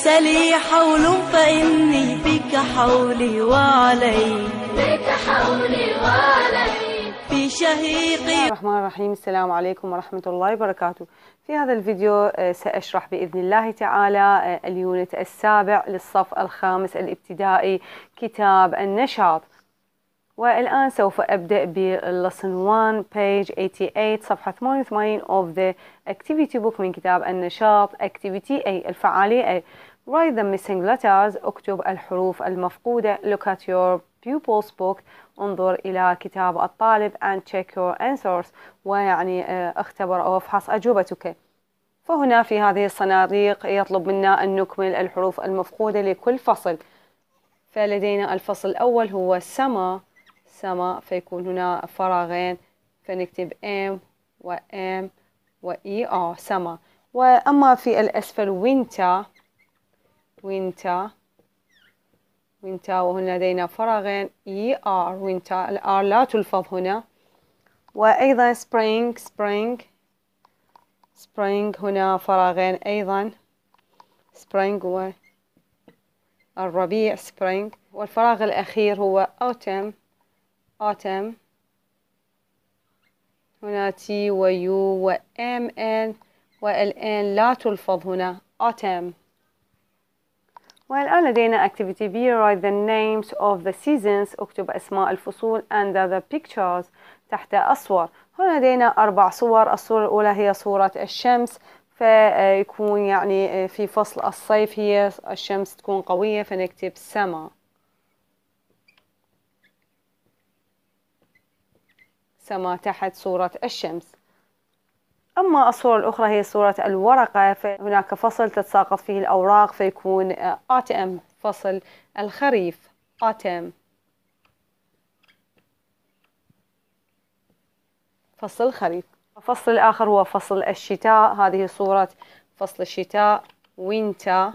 ليس لي حول فإني بك حولي وعلي بك حولي وعلي في شهيقي بسم الله الرحمن الرحيم السلام عليكم ورحمة الله وبركاته في هذا الفيديو آه، سأشرح بإذن الله تعالى آه، اليونت السابع للصف الخامس الابتدائي كتاب النشاط والآن سوف أبدأ باللسن 1 page 88 صفحة 88 of the activity book من كتاب النشاط activity أي الفعالية Write the missing letters اكتب الحروف المفقودة Look at your pupil's book انظر إلى كتاب الطالب and check your answers ويعني آه، اختبر أو افحص أجوبتك فهنا في هذه الصناديق يطلب منا أن نكمل الحروف المفقودة لكل فصل فلدينا الفصل الأول هو سما سما فيكون هنا فراغين فنكتب ام و M و E R سما وأما في الأسفل وينتا وينتا وينتا وهنا لدينا فراغين اي ار وينتا الار لا تلفظ هنا وأيضا spring spring سبرينغ هنا فراغين أيضا spring و الربيع spring والفراغ الأخير هو autumn autumn هنا تي ويو وام ان والان لا تلفظ هنا autumn والآن لدينا activity B write the names of the seasons اكتب أسماء الفصول under the pictures تحت الصور هنا لدينا أربع صور الصورة الأولى هي صورة الشمس فيكون يعني في فصل الصيف هي الشمس تكون قوية فنكتب سما سما تحت صورة الشمس أما الصورة الأخرى هي صورة الورقة فهناك فصل تتساقط فيه الأوراق فيكون آتم فصل الخريف آتم فصل الخريف الفصل الآخر هو فصل الشتاء هذه صورة فصل الشتاء وينتا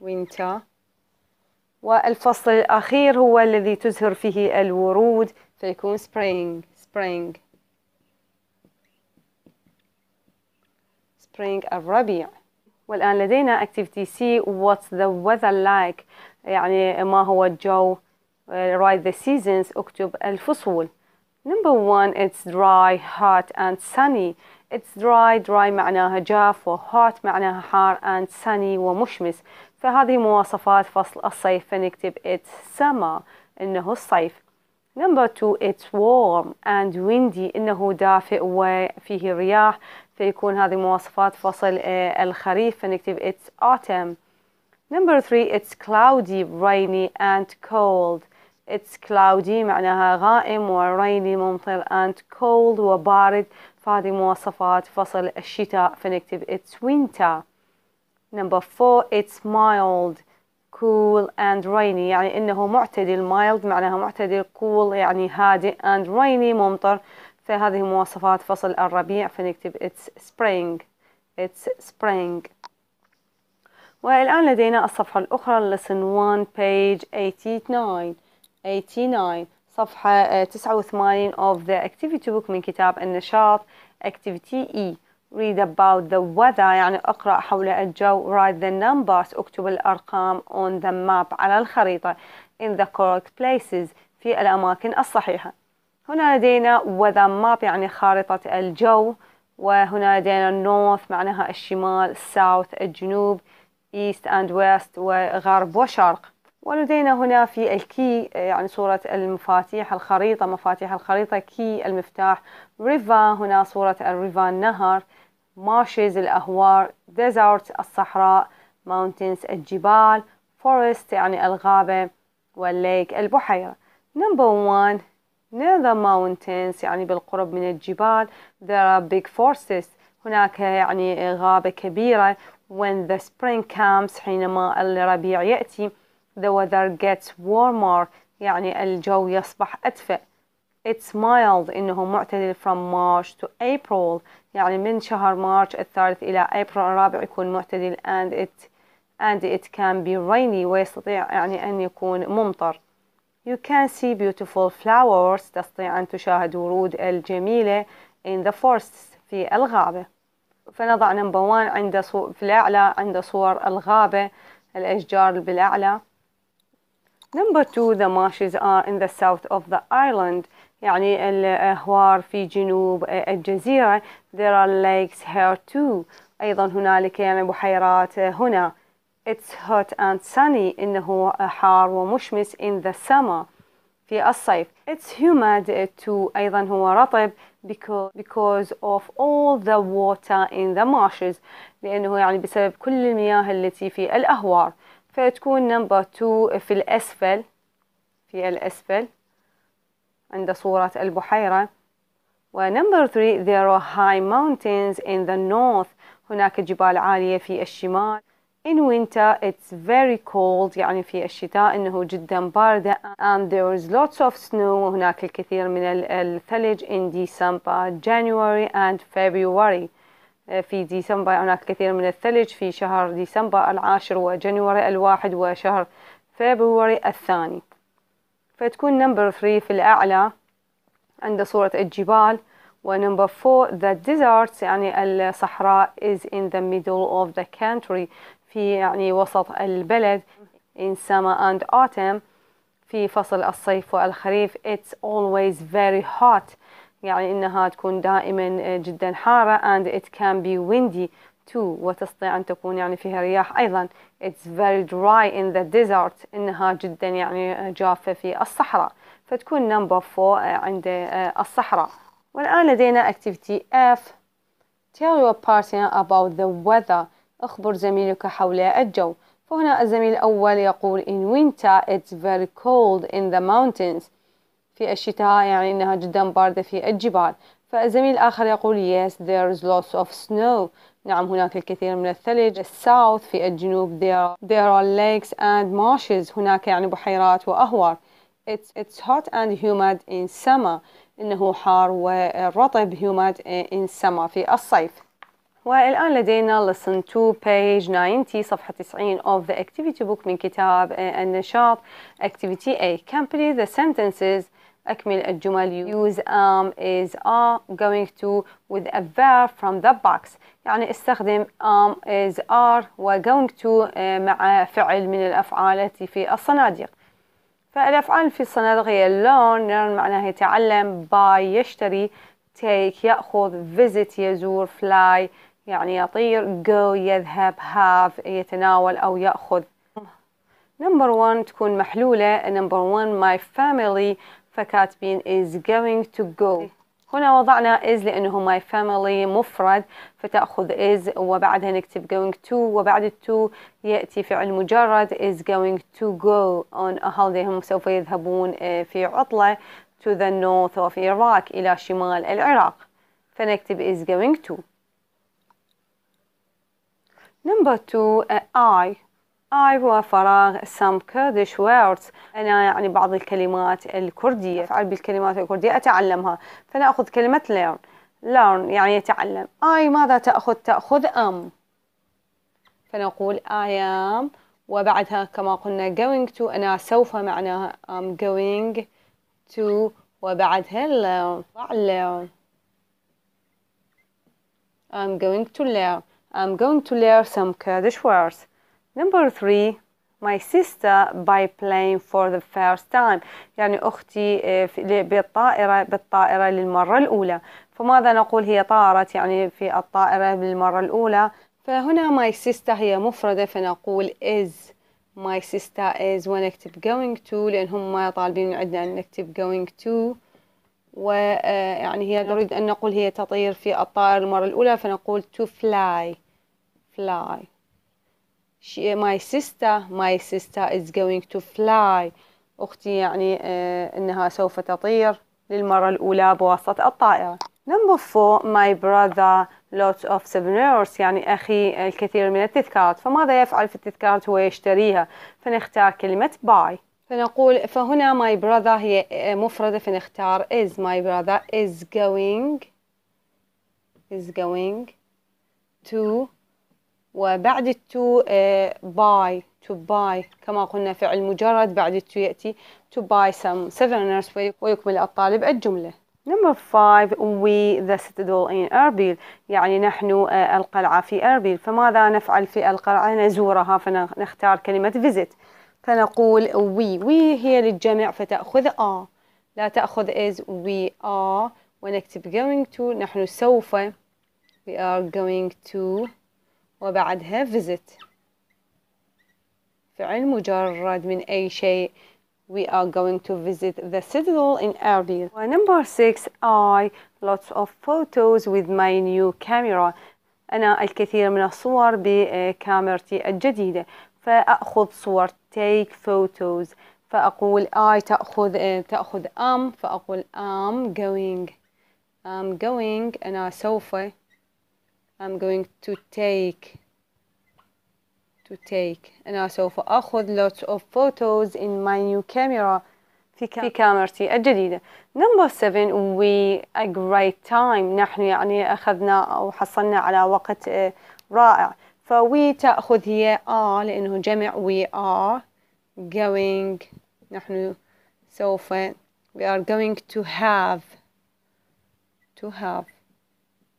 وينتا والفصل الأخير هو الذي تزهر فيه الورود فيكون سبرينج سبرينج spring الربيع والآن لدينا activity C what's the weather like يعني ما هو الجو write uh, the seasons اكتب الفصول number one it's dry hot and sunny it's dry dry معناها جاف و hot معناها حار and sunny ومشمس فهذه مواصفات فصل الصيف فنكتب it's summer إنه الصيف number two it's warm and windy إنه دافئ وفيه رياح فيكون هذه مواصفات فصل الخريف فنكتب it's autumn number three it's cloudy rainy and cold it's cloudy معناها غائم rainy ممطر and cold وبارد فهذه مواصفات فصل الشتاء فنكتب it's winter number four it's mild cool and rainy يعني انه معتدل mild معناها معتدل cool يعني هادئ and rainy ممطر فهذه مواصفات فصل الربيع فنكتب it's spring it's spring والآن لدينا الصفحة الأخرى lesson 1 page 89 89 صفحة 89 آه، of the activity book من كتاب النشاط activity E read about the weather يعني اقرأ حول الجو write the numbers اكتب الأرقام on the map على الخريطة in the correct places في الأماكن الصحيحة هنا لدينا weather map يعني خارطة الجو وهنا لدينا النورث معناها الشمال ساوث الجنوب ايست اند ويست وغرب وشرق ولدينا هنا في الكي يعني صورة المفاتيح الخريطة مفاتيح الخريطة كي المفتاح ريفا هنا صورة الريفا النهر مارشز الأهوار ديزرت الصحراء ماونتينز الجبال فورست يعني الغابة والليك البحيرة نمبر وان near the mountains يعني بالقرب من الجبال there are big forces هناك يعني غابة كبيرة when the spring comes حينما الربيع يأتي the weather gets warmer يعني الجو يصبح أدفئ It's mild إنه معتدل from March to April يعني من شهر مارش الثالث إلى أبريل الرابع يكون معتدل and it and it can be rainy ويستطيع يعني أن يكون ممطر You can see beautiful flowers تستطيع أن تشاهد ورود الجميلة in the forests في الغابة فنضع نمبر one عند صور في الأعلى عند صور الغابة الأشجار بالأعلى نمبر two the marshes are in the south of the island يعني الأهوار في جنوب الجزيرة there are lakes here too أيضا هنالك يعني بحيرات هنا It's hot and sunny in the حار ومشمس in the summer في الصيف. It's humid too أيضا هو رطب because, because of all the water in the marshes لأنه يعني بسبب كل المياه التي في الأهوار فتكون number two في الأسفل في الأسفل عند صورة البحيرة و number three there are high mountains in the north هناك جبال عالية في الشمال in winter it's very cold يعني في الشتاء انه جدا باردة and there is lots of snow هناك الكثير من الثلج in December, January and February في ديسمبر هناك كثير من الثلج في شهر ديسمبر العاشر وجنوري الواحد وشهر فبراير الثاني فتكون نمبر 3 في الأعلى عند صورة الجبال ونمبر 4 the deserts يعني الصحراء is in the middle of the country في يعني وسط البلد in summer and autumn في فصل الصيف والخريف it's always very hot يعني إنها تكون دائما آه، جدا حارة and it can be windy too وتستطيع أن تكون يعني فيها رياح أيضا it's very dry in the desert إنها جدا يعني آه، جافة في الصحراء فتكون number four آه، عند الصحراء والآن لدينا activity F tell your partner about the weather أخبر زميلك حول الجو فهنا الزميل الأول يقول in winter it's very cold in the mountains في الشتاء يعني إنها جدا باردة في الجبال فالزميل الآخر يقول yes there's lots of snow نعم هناك الكثير من الثلج south في الجنوب there, there are lakes and marshes هناك يعني بحيرات وأهوار it's, it's hot and humid in summer إنه حار ورطب humid in summer في الصيف والآن لدينا lesson 2 page 90 صفحة 90 of the activity book من كتاب النشاط activity A complete the sentences أكمل الجمل use am is are going to with a verb from the box يعني استخدم am is are و going to مع فعل من الأفعال التي في الصناديق فالأفعال في الصناديق هي learn معناها يتعلم buy يشتري take يأخذ visit يزور fly يعني يطير go يذهب have يتناول أو يأخذ number one تكون محلولة number one my family فكاتبين is going to go هنا وضعنا is لأنه my family مفرد فتأخذ is وبعدها نكتب going to وبعد to يأتي فعل مجرد is going to go on a holiday هم سوف يذهبون آه، في عطلة to the north of Iraq إلى شمال العراق فنكتب is going to Number two, I. I هو فراغ some Kurdish words أنا يعني بعض الكلمات الكردية أفعل بالكلمات الكردية أتعلمها فنأخذ كلمة learn learn يعني يتعلم I ماذا تأخذ تأخذ am فنقول I am وبعدها كما قلنا going to أنا سوف معناها I'm going to وبعدها learn learn I'm going to learn I'm going to learn some Kurdish words. Number three, my sister by plane for the first time يعني أختي آه، بالطائرة بالطائرة للمرة الأولى فماذا نقول هي طارت يعني في الطائرة للمرة الأولى فهنا my sister هي مفردة فنقول is my sister is ونكتب going to لأن هم طالبين من عندنا أن نكتب going to ويعني آه، هي نريد أن نقول هي تطير في الطائرة المرة الأولى فنقول to fly fly she, eh, my sister my sister is going to fly أختي يعني uh, أنها سوف تطير للمرة الأولى بواسطة الطائرة number four my brother lots of souvenirs يعني أخي الكثير من التذكارات فماذا يفعل في التذكارات هو يشتريها فنختار كلمة buy فنقول فهنا my brother هي eh, مفردة فنختار is my brother is going is going to وبعد التو باي آه، to buy كما قلنا فعل مجرد بعد to يأتي to buy some southerners ويكمل الطالب الجملة نمبر 5 we the citadel in اربيل يعني نحن آه، القلعة في أربيل فماذا نفعل في القلعة نزورها فنختار كلمة visit فنقول we we هي للجمع فتأخذ آه. لا تأخذ is we are ونكتب going to نحن سوف we are going to وبعدها visit فعل مجرد من أي شيء we are going to visit the citadel in Erbil. Number six, I lots of photos with my new camera. أنا الكثير من الصور بكاميرتي الجديدة. فأخذ صور take photos. فأقول I تأخذ تأخذ am فأقول am going. am going أنا سوف I'm going to take to take أنا سوف أخذ lots of photos in my new camera في, كام... في كاميرتي الجديدة number seven we a great time نحن يعني أخذنا أو حصلنا على وقت رائع فوي تأخذ هي are لأنه جمع we are going نحن سوف we are going to have to have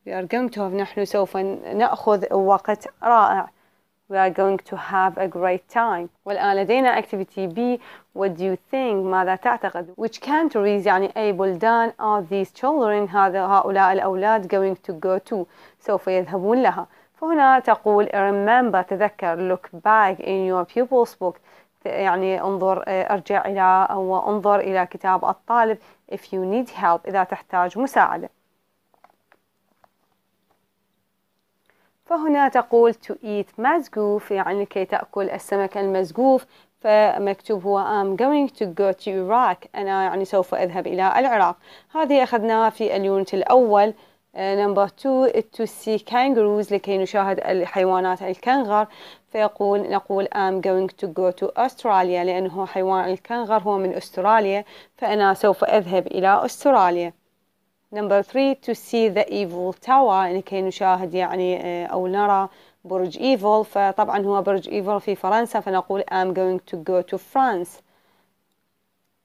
We are going to have نحن سوف نأخذ وقت رائع. We are going to have a great time. والآن لدينا activity B. What do you think? ماذا تعتقد? Which countries يعني أي بلدان are these children هذا هؤلاء الأولاد going to go to سوف يذهبون لها. فهنا تقول remember تذكر look back in your pupils book يعني انظر ارجع إلى أو انظر إلى كتاب الطالب if you need help إذا تحتاج مساعدة فهنا تقول to eat مزقوف يعني كي تأكل السمك المزقوف فمكتوب هو I'm going to go to Iraq أنا يعني سوف أذهب إلى العراق هذه أخذناها في اليونت الأول نمبر آه، 2 to see kangaroos لكي نشاهد الحيوانات الكنغر فيقول نقول I'm going to go to أستراليا لأنه حيوان الكنغر هو من أستراليا فأنا سوف أذهب إلى أستراليا نمبر 3 تو سي ذا ايفل tower لكي يعني نشاهد يعني آه، أو نرى برج ايفل فطبعا هو برج ايفل في فرنسا فنقول I'm going to go to France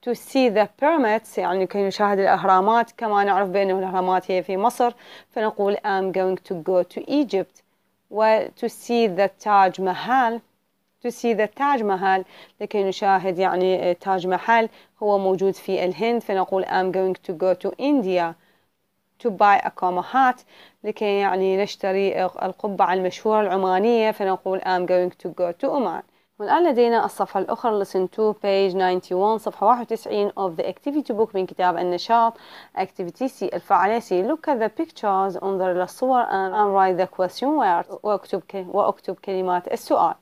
to see the pyramids يعني كي نشاهد الأهرامات كما نعرف بأنه الأهرامات هي في مصر فنقول I'm going to go to Egypt و to see the Taj Mahal to see the Taj Mahal لكي نشاهد يعني تاج آه، محل هو موجود في الهند فنقول I'm going to go to India to buy a comma hat لكي يعني نشتري القبعة المشهورة العمانية فنقول I'm going to go to Oman والآن لدينا الصفحة الأخرى listen to page 91 صفحة 91 of the activity book من كتاب النشاط activity C الفعالية C look at the pictures انظر إلى الصور and, and write the question words واكتب, وأكتب كلمات السؤال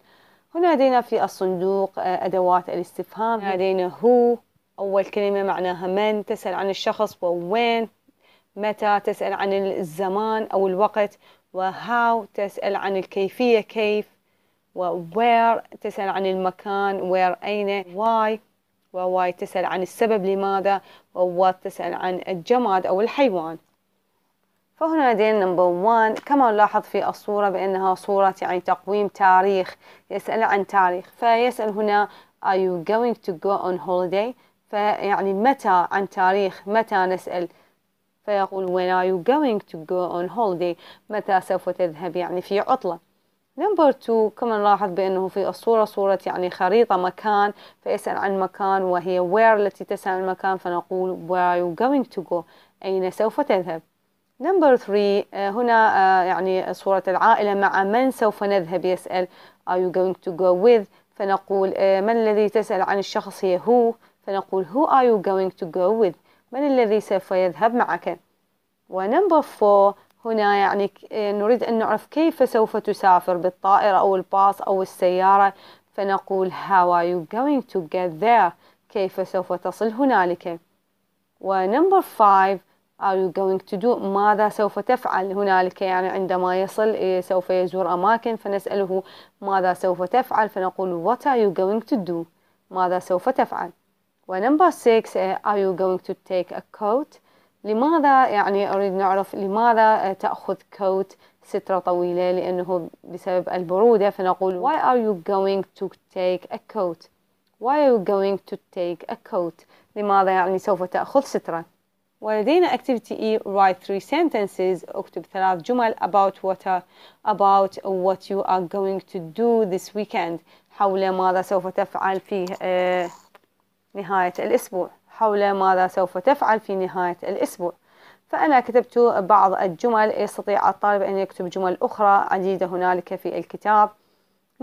هنا لدينا في الصندوق آه، أدوات الاستفهام لدينا who أول كلمة معناها من تسأل عن الشخص ووين متى تسأل عن الزمان أو الوقت وهاو تسأل عن الكيفية كيف ووير تسأل عن المكان وير أين واي وواي تسأل عن السبب لماذا ووات تسأل عن الجماد أو الحيوان فهنا لدينا نمبر وان كما نلاحظ في الصورة بأنها صورة يعني تقويم تاريخ يسأل عن تاريخ فيسأل هنا are you going to go on holiday فيعني متى عن تاريخ متى نسأل فيقول when are you going to go on holiday متى سوف تذهب يعني في عطلة نمبر two كما نلاحظ بأنه في الصورة صورة يعني خريطة مكان فيسأل عن مكان وهي where التي تسأل عن مكان فنقول where are you going to go أين سوف تذهب نمبر three آه، هنا آه، يعني صورة العائلة مع من سوف نذهب يسأل are you going to go with فنقول آه، من الذي تسأل عن الشخص هي who فنقول who are you going to go with من الذي سوف يذهب معك ونمبر فور هنا يعني آه، نريد أن نعرف كيف سوف تسافر بالطائرة أو الباص أو السيارة فنقول how are you going to get there كيف سوف تصل هنالك ونمبر فايف are you going to do ماذا سوف تفعل هنالك يعني عندما يصل آه، سوف يزور أماكن فنسأله ماذا سوف تفعل فنقول what are you going to do ماذا سوف تفعل ونمبر 6 uh, are you going to take a coat لماذا يعني أريد نعرف لماذا uh, تأخذ كوت سترة طويلة لأنه بسبب البرودة فنقول why are you going to take a coat why are you going to take a coat لماذا يعني سوف تأخذ سترة ولدينا activity E write three sentences اكتب ثلاث جمل about what are, about what you are going to do this weekend حول ماذا سوف تفعل في uh, نهاية الأسبوع حول ماذا سوف تفعل في نهاية الأسبوع فأنا كتبت بعض الجمل يستطيع الطالب أن يكتب جمل أخرى عديدة هنالك في الكتاب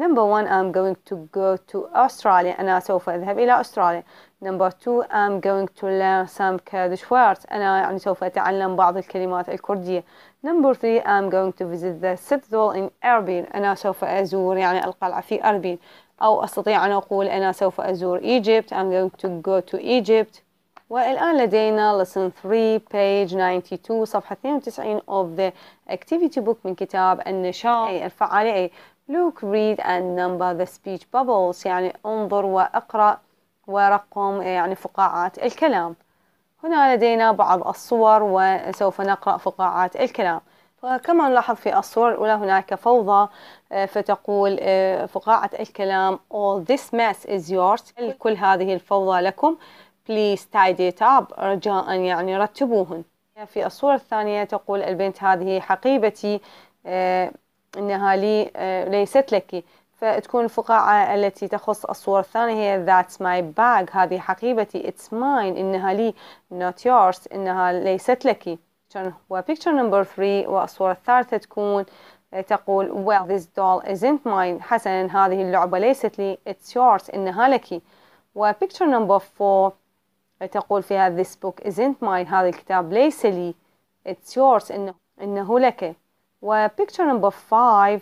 Number one, I'm going to go to Australia. أنا سوف أذهب إلى أستراليا. Number two, I'm going to learn some Kurdish words. أنا يعني سوف أتعلم بعض الكلمات الكردية. Number three, I'm going to visit the citadel in Erbil. أنا سوف أزور يعني القلعة في أربيل. أو أستطيع أن أقول أنا سوف أزور Egypt I'm going to go to Egypt والآن لدينا lesson 3 page 92 صفحة 92 of the activity book من كتاب النشاط الفعالية Look, read and number the speech bubbles يعني انظر وأقرأ ورقم يعني فقاعات الكلام هنا لدينا بعض الصور وسوف نقرأ فقاعات الكلام وكما نلاحظ في الصورة الأولى هناك فوضى آه، فتقول آه، فقاعة الكلام all oh, this mess is yours كل هذه الفوضى لكم please tidy it up رجاء يعني رتبوهن في الصورة الثانية تقول البنت هذه حقيبتي آه، إنها لي ليست لك فتكون الفقاعة التي تخص الصورة الثانية هي that's my bag هذه حقيبتي it's mine إنها لي not yours إنها ليست لك picture. picture number three was for Tharta Tkun. تقول well this doll isn't mine حسنا هذه اللعبة ليست لي it's yours إنها لك و picture number four تقول فيها this book isn't mine هذا الكتاب ليس لي it's yours إنه, إنه لك و picture number five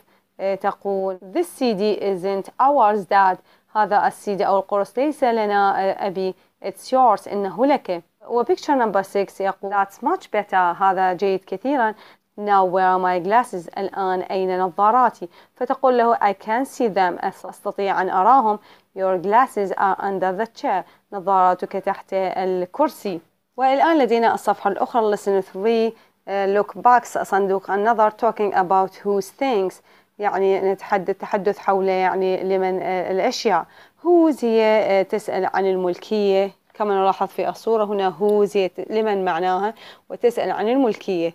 تقول this CD isn't ours dad هذا السيدي أو القرص ليس لنا أبي it's yours إنه لك و picture number six يقول that's much better هذا جيد كثيرا now where are my glasses الآن أين نظاراتي فتقول له I can see them أستطيع أن أراهم your glasses are under the chair نظاراتك تحت الكرسي والآن لدينا الصفحة الأخرى lesson 3 uh, look box صندوق النظر talking about whose things يعني نتحدث تحدث حول يعني لمن آه، الأشياء هي آه، تسأل عن الملكية كما نلاحظ في الصورة هنا هي لمن معناها وتسأل عن الملكية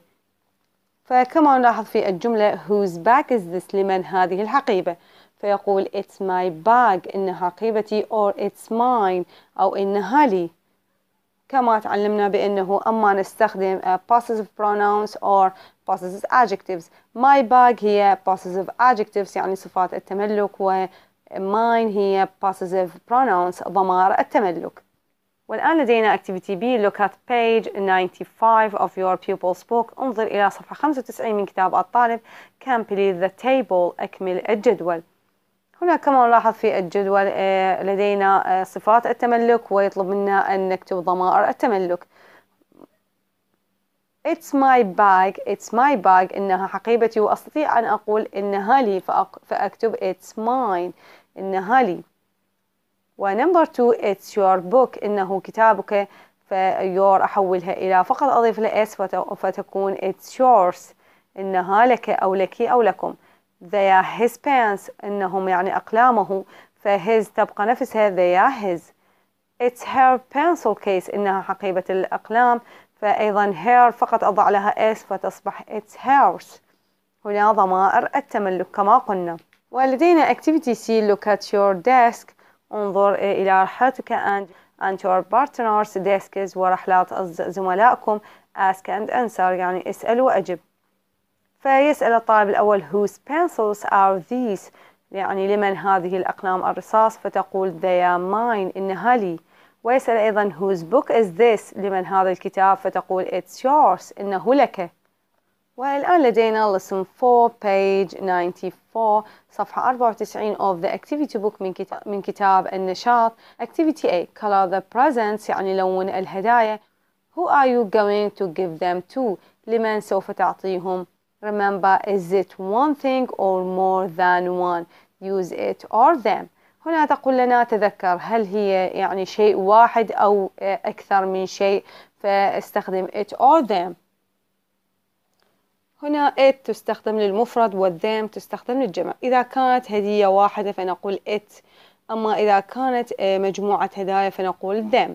فكما نلاحظ في الجملة whose bag is this لمن هذه الحقيبة فيقول it's my bag إنها حقيبتي or it's mine أو إنها لي كما تعلمنا بأنه أما نستخدم a آه، positive pronouns or possessive adjectives my bag هي possessive adjectives يعني صفات التملك و mine هي possessive pronouns ضمائر التملك والآن لدينا activity B look at page 95 of your pupil's book انظر إلى صفحة 95 من كتاب الطالب complete the table أكمل الجدول هنا كما نلاحظ في الجدول آه، لدينا آه، صفات التملك ويطلب منا أن نكتب ضمائر التملك It's my bag It's my bag إنها حقيبتي وأستطيع أن أقول إنها لي فأق... فأكتب It's mine إنها لي ونمبر تو It's your book إنه كتابك فيور أحولها إلى فقط أضيف له S فتكون It's yours إنها لك أو لك أو لكم They are his pants إنهم يعني أقلامه فهز تبقى نفسها They are his It's her pencil case إنها حقيبة الأقلام فأيضا هير فقط أضع لها s فتصبح it's hairs هنا ضمائر التملك كما قلنا ولدينا activity C look at your desk انظر إلى رحلتك and, and your partner's desks ورحلات زملائكم ask and answer يعني اسأل وأجب فيسأل الطالب الأول whose pencils are these يعني لمن هذه الأقلام الرصاص فتقول they are mine إنها لي ويسأل أيضا whose book is this لمن هذا الكتاب فتقول it's yours إنه لك والآن لدينا lesson 4 page 94 صفحة 94 of the activity book من كتاب, من كتاب النشاط activity A color the presents يعني لون الهدايا who are you going to give them to لمن سوف تعطيهم remember is it one thing or more than one use it or them هنا تقول لنا تذكر هل هي يعني شيء واحد أو أكثر من شيء فاستخدم it or them هنا it تستخدم للمفرد والذم تستخدم للجمع إذا كانت هدية واحدة فنقول it أما إذا كانت مجموعة هدايا فنقول them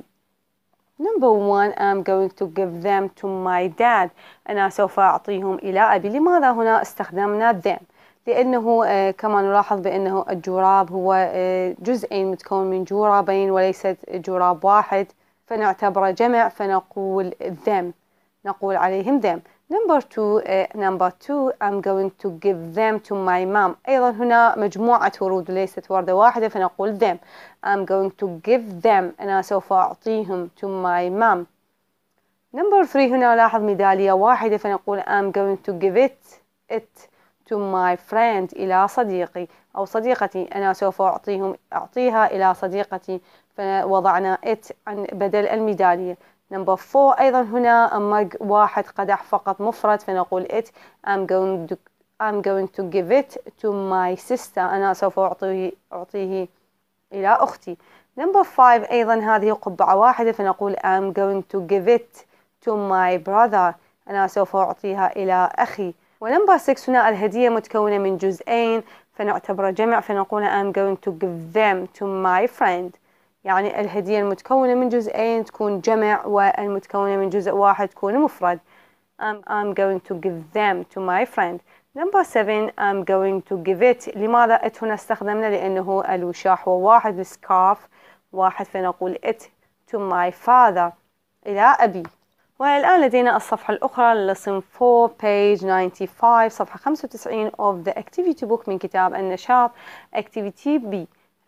Number one, I'm going to give them to my dad. أنا سوف أعطيهم إلى أبي. لماذا هنا استخدمنا them؟ لأنه آه، كما نلاحظ بأنه الجراب هو آه، جزئين متكون من جرابين وليست جراب واحد فنعتبره جمع فنقول them نقول عليهم them number two آه، number two I'm going to give them to my mom أيضا هنا مجموعة ورود ليست وردة واحدة فنقول them I'm going to give them أنا سوف أعطيهم to my mom number three هنا لاحظ ميدالية واحدة فنقول I'm going to give it it to my friend إلى صديقي أو صديقتي أنا سوف أعطيهم أعطيها إلى صديقتي فوضعنا it عن بدل الميدالية نمبر 4 أيضا هنا مج واحد قدح فقط مفرد فنقول it I'm going to I'm going to give it to my sister أنا سوف أعطيه أعطيه إلى أختي نمبر 5 أيضا هذه قبعة واحدة فنقول I'm going to give it to my brother أنا سوف أعطيها إلى أخي ونمبر 6 هنا الهدية متكونة من جزئين فنعتبر جمع فنقول I'm going to give them to my friend يعني الهدية المتكونة من جزئين تكون جمع والمتكونة من جزء واحد تكون مفرد I'm, I'm going to give them to my friend Number 7 I'm going to give it لماذا it هنا استخدمنا لأنه الوشاح هو واحد scarf واحد فنقول it to my father إلى أبي والآن لدينا الصفحة الأخرى للصنف 4 page 95 صفحة 95 of the activity book من كتاب النشاط activity B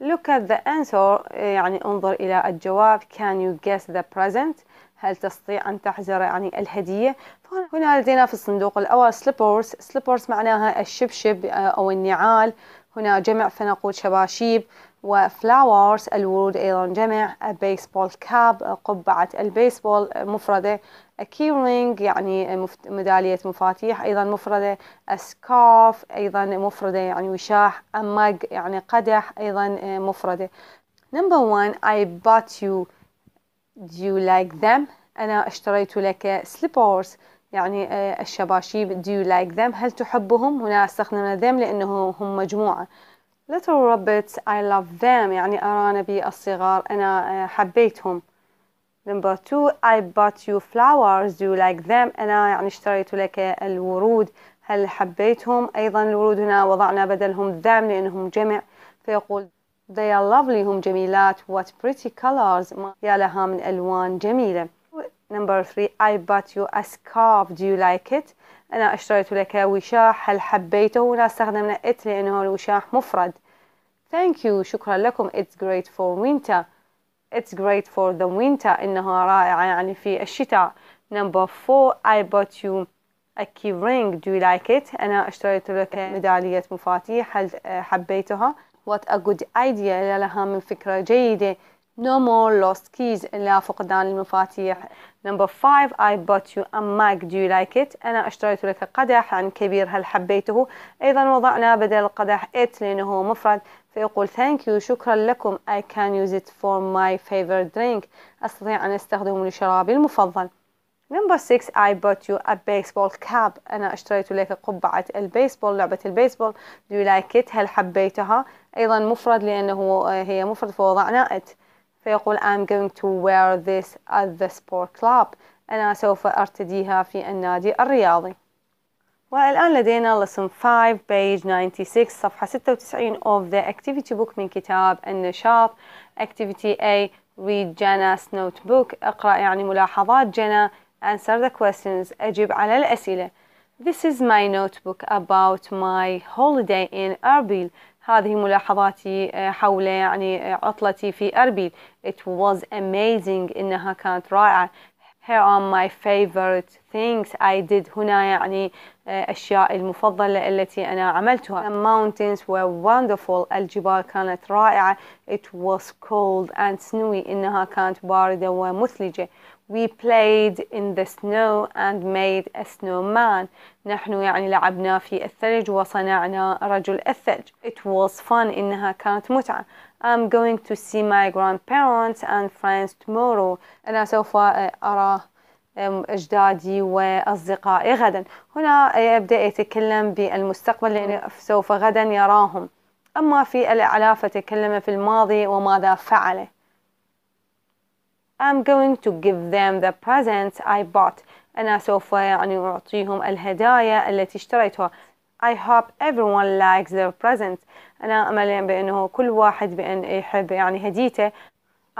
look at the answer يعني انظر إلى الجواب can you guess the present هل تستطيع أن تحزر يعني الهدية هنا لدينا في الصندوق الأول slippers slippers معناها الشبشب آه، أو النعال هنا جمع فنقول شباشيب وفلاورز الورود أيضا جمع بيسبول كاب قبعة البيسبول مفردة كي رينج يعني ميدالية مفاتيح أيضا مفردة سكارف أيضا مفردة يعني وشاح أمج يعني قدح أيضا مفردة نمبر وان I bought you do you like them أنا اشتريت لك slippers يعني آه، الشباشيب do you like them هل تحبهم هنا استخدمنا them لأنه هم مجموعة little rabbits I love them يعني أرانبي الصغار أنا آه، حبيتهم Number two, I bought you flowers. Do you like them? أنا يعني اشتريت لك الورود. هل حبيتهم؟ أيضا الورود هنا وضعنا بدلهم them لأنهم جمع فيقول They are lovely. هم جميلات. What pretty colors. يا لها من ألوان جميلة. Number three, I bought you a scarf. Do you like it? أنا اشتريت لك وشاح. هل حبيته؟ هنا استخدمنا it لأنه الوشاح مفرد. Thank you. شكرا لكم. It's great for winter. It's great for the winter إنها رائعة يعني في الشتاء Number four I bought you a key ring Do you like it أنا اشتريت لك ميدالية مفاتيح هل حبيتها What a good idea لها من فكرة جيدة No more lost keys لا فقدان المفاتيح Number five I bought you a mug Do you like it? أنا اشتريت لك قدح عن كبير هل حبيته؟ أيضا وضعنا بدل القدح it لأنه مفرد فيقول thank you شكرا لكم I can use it for my favorite drink أستطيع أن أستخدمه لشرابي المفضل Number six I bought you a baseball cap أنا اشتريت لك قبعة البيسبول لعبة البيسبول Do you like it؟ هل حبيتها؟ أيضا مفرد لأنه هي مفرد فوضعنا it فيقول I'm going to wear this at the sport club أنا سوف أرتديها في النادي الرياضي والآن لدينا lesson 5 page 96 صفحة 96 of the activity book من كتاب النشاط activity A read Jana's notebook اقرأ يعني ملاحظات جنا answer the questions أجب على الأسئلة This is my notebook about my holiday in Erbil هذه ملاحظاتي آه، حول يعني آه، عطلتي في أربيل It was amazing إنها كانت رائعة Here are my favorite things I did هنا يعني آه، أشياء المفضلة التي أنا عملتها The mountains were wonderful الجبال كانت رائعة It was cold and snowy إنها كانت باردة ومثلجة We played in the snow and made a snowman. نحن يعني لعبنا في الثلج وصنعنا رجل الثلج. It was fun. إنها كانت متعة. I'm going to see my grandparents and friends tomorrow. أنا سوف أرى أجدادي وأصدقائي غدا هنا يبدأ يتكلم بالمستقبل لأن سوف غدا يراهم أما في الأعلى فتكلم في الماضي وماذا فعله I'm going to give them the presents I bought أنا سوف يعني أعطيهم الهدايا التي اشتريتها I hope everyone likes their presents. أنا أمل بأنه كل واحد بأن يحب يعني هديته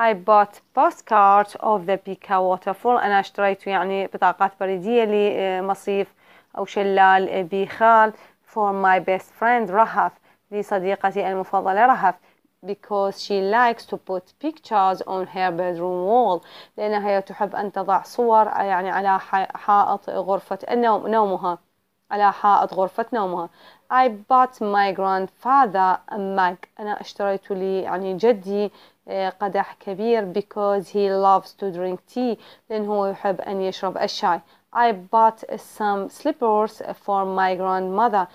I bought postcards of the Pika waterfall أنا اشتريت يعني بطاقات بريدية لمصيف أو شلال بيخال for my best friend رهف لصديقتي المفضلة رهف because she likes to put pictures on her bedroom wall لأنها هي تحب أن تضع صور يعني على حائط غرفة النوم نومها على حائط غرفة نومها I bought my grandfather a mug أنا اشتريت لي يعني جدي قدح كبير because he loves to drink tea لأنه يحب أن يشرب الشاي I bought some slippers for my grandmother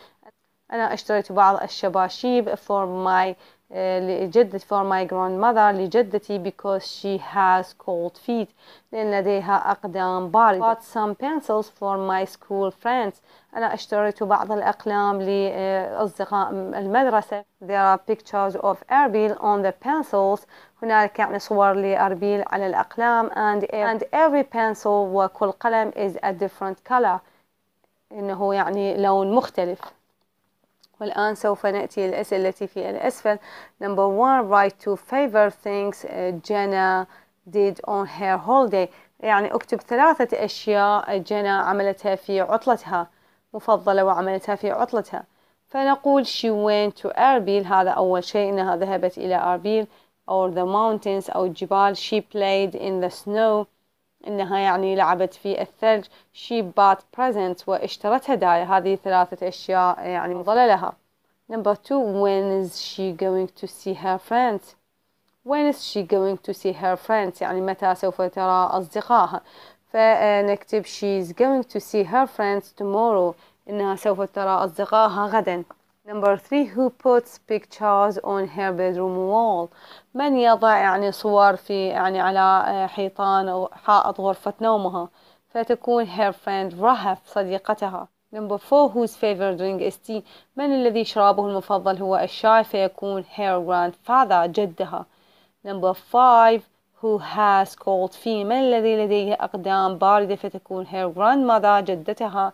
أنا اشتريت بعض الشباشيب for my لجدتي for my grandmother لجدتي because she has cold feet لأن لديها أقدام باردة bought some pencils for my school friends أنا اشتريت بعض الأقلام لأصدقاء المدرسة there are pictures of Erbil on the pencils هنالك يعني صور لأربيل على الأقلام and, and every pencil وكل قلم is a different color إنه يعني لون مختلف والآن سوف نأتي للأسئلة التي في الأسفل number one write two favorite things Jenna did on her holiday يعني اكتب ثلاثة أشياء جنا عملتها في عطلتها مفضلة وعملتها في عطلتها فنقول she went to أربيل هذا أول شيء إنها ذهبت إلى أربيل or the mountains أو الجبال she played in the snow انها يعني لعبت في الثلج she bought presents واشترت هدايا هذه ثلاثة اشياء يعني مظلة لها number two when is she going to see her friends when is she going to see her friends يعني متى سوف ترى أصدقائها فنكتب she's going to see her friends tomorrow إنها سوف ترى أصدقائها غدا Number three, who puts pictures on her bedroom wall? من يضع يعني صور في يعني على حيطان أو حائط غرفة نومها فتكون her friend رهف صديقتها. Number four, whose favorite drink is tea? من الذي شرابه المفضل هو الشاي فيكون her grandfather جدها. Number five, who has cold feet من الذي لديه أقدام باردة فتكون her grandmother جدتها.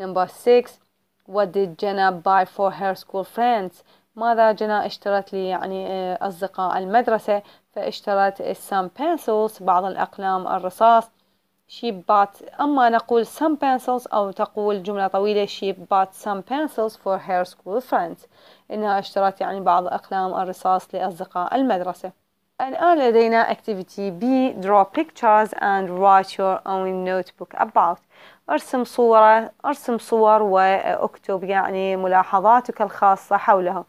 Number six, What did Jenna buy for her school friends ماذا جنى اشترت لي يعني أصدقاء المدرسة فاشترت some pencils بعض الأقلام الرصاص she bought أما نقول some pencils أو تقول جملة طويلة she bought some pencils for her school friends إنها اشترت يعني بعض أقلام الرصاص لأصدقاء المدرسة الآن لدينا activity B draw pictures and write your own notebook about ارسم صورة ارسم صور واكتب يعني ملاحظاتك الخاصة حوله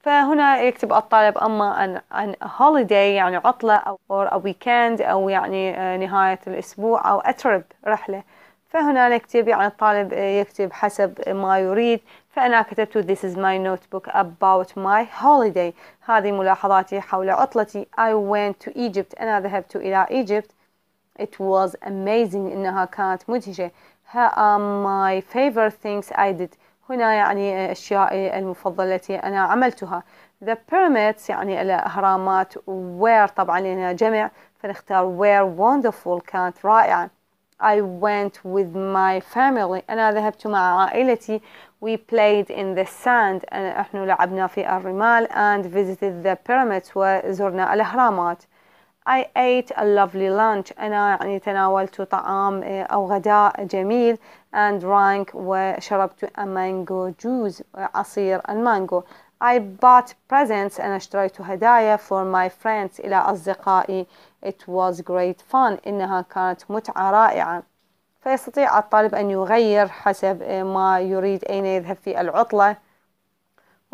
فهنا يكتب الطالب أما ان ان هوليداي يعني عطلة أو او ويكند أو يعني نهاية الأسبوع أو اترب رحلة فهنا نكتب يعني الطالب يكتب حسب ما يريد فأنا كتبت this is my notebook about my holiday هذه ملاحظاتي حول عطلتي I went to Egypt أنا ذهبت إلى إيجيبت It was amazing إنها كانت مدهشة. Here are my favorite things I did. هنا يعني أشيائي المفضلة التي أنا عملتها. The pyramids يعني الأهرامات where طبعا هنا جمع فنختار where wonderful كانت رائعة. I went with my family أنا ذهبت مع عائلتي we played in the sand نحن لعبنا في الرمال and visited the pyramids وزرنا الأهرامات I ate a lovely lunch أنا يعني تناولت طعام إيه، أو غداء جميل and drank وشربت a mango juice عصير المانجو I bought presents أنا اشتريت هدايا for my friends إلى أصدقائي It was great fun إنها كانت متعة رائعة فيستطيع الطالب أن يغير حسب إيه، ما يريد أين يذهب في العطلة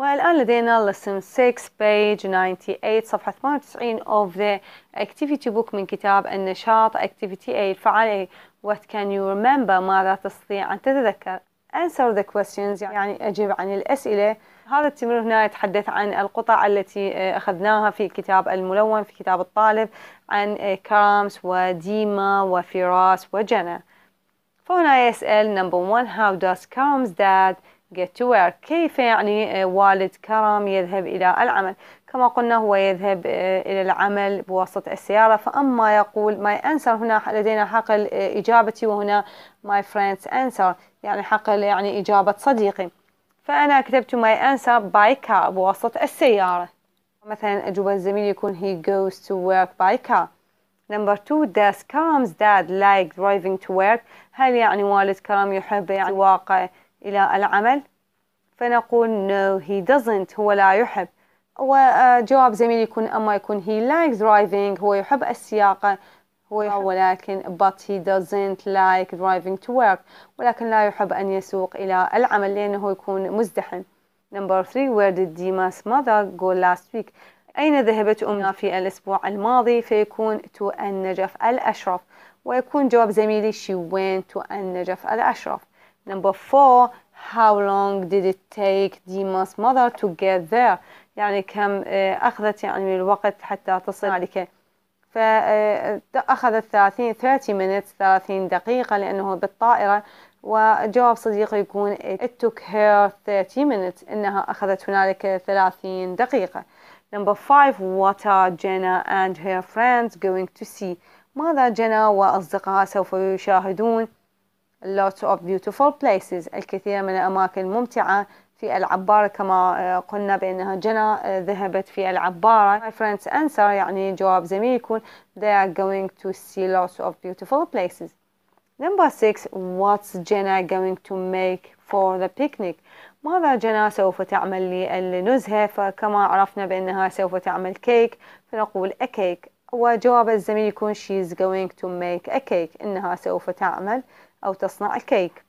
والآن لدينا lesson 6 page 98 صفحة 98 of the activity book من كتاب النشاط activity 8 فعلي what can you remember ماذا تستطيع أن تتذكر answer the questions يعني أجب عن الأسئلة هذا التمرين هنا يتحدث عن القطع التي آه، أخذناها في الكتاب الملون في كتاب الطالب عن آه، كرامس وديما وفراس وجنا فهنا يسأل number one how does كرامس dad get to work كيف يعني آه، والد كرم يذهب إلى العمل كما قلنا هو يذهب آه، إلى العمل بواسطة السيارة فأما يقول my answer هنا لدينا حقل آه، إجابتي وهنا my friend's answer يعني حقل يعني إجابة صديقي فأنا كتبت my answer by car بواسطة السيارة مثلا أجوبة الزميل يكون he goes to work by car Number two, does Karam's dad like driving to work؟ هل يعني والد كرم يحب يعني واقع إلى العمل فنقول no he doesn't هو لا يحب وجواب زميل يكون أما يكون he likes driving هو يحب السياقة هو يحب ولكن but he doesn't like driving to work ولكن لا يحب أن يسوق إلى العمل لأنه يكون مزدحم Number three where did Dima's mother go last week أين ذهبت أمنا في الأسبوع الماضي فيكون to النجف الأشرف ويكون جواب زميلي she went to النجف الأشرف Number four, how long did it take Dima's mother to get there يعني كم أخذت يعني من الوقت حتى تصل عليك فأخذت 30 30 minutes 30 دقيقة لأنه بالطائرة وجواب صديقي يكون it took her 30 minutes إنها أخذت هنالك 30 دقيقة Number five, what are Jenna and her friends going to see؟ ماذا جنى وأصدقائها سوف يشاهدون؟ lots of beautiful places الكثير من الأماكن الممتعة في العبارة كما آه، قلنا بأنها جنى آه، ذهبت في العبارة my friend's answer يعني جواب زميلي يكون they are going to see lots of beautiful places number six what's Jenna going to make for the picnic ماذا جنى سوف تعمل للنزهة فكما عرفنا بأنها سوف تعمل كيك فنقول a cake وجواب الزميل يكون she's going to make a cake إنها سوف تعمل أو تصنع الكيك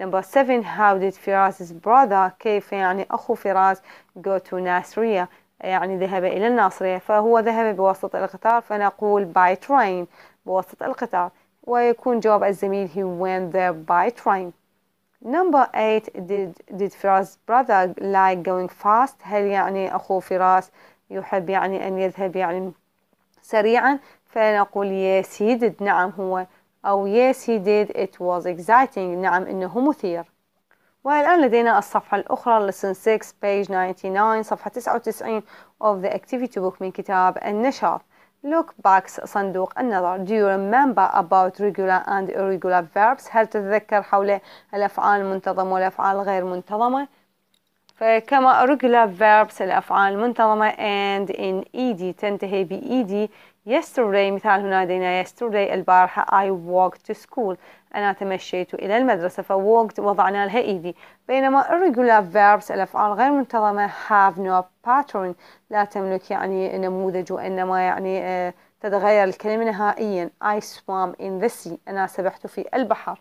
Number seven, how did Firaz's brother كيف يعني أخو فراز go to ناصرية يعني ذهب إلى الناصرية فهو ذهب بواسطة القطار فنقول by train بواسطة القطار ويكون جواب الزميل he went there by train Number eight, did, did Firaz's brother like going fast هل يعني أخو فراس يحب يعني أن يذهب يعني سريعا فنقول yes he did نعم هو أو yes he did it was exciting نعم إنه مثير والآن لدينا الصفحة الأخرى lesson 6 page 99 صفحة 99 of the activity book من كتاب النشاط look back صندوق النظر do you remember about regular and irregular verbs هل تتذكر حول الأفعال المنتظمة والأفعال غير منتظمة فكما regular verbs الأفعال المنتظمة and in ed تنتهي ب ed yesterday مثال هنا لدينا yesterday البارحة I walked to school أنا تمشيت إلى المدرسة walked وضعنا لها ed بينما irregular verbs الأفعال غير منتظمة have no pattern لا تملك يعني نموذج وإنما يعني آه، تتغير الكلمة نهائيا I swam in the sea أنا سبحت في البحر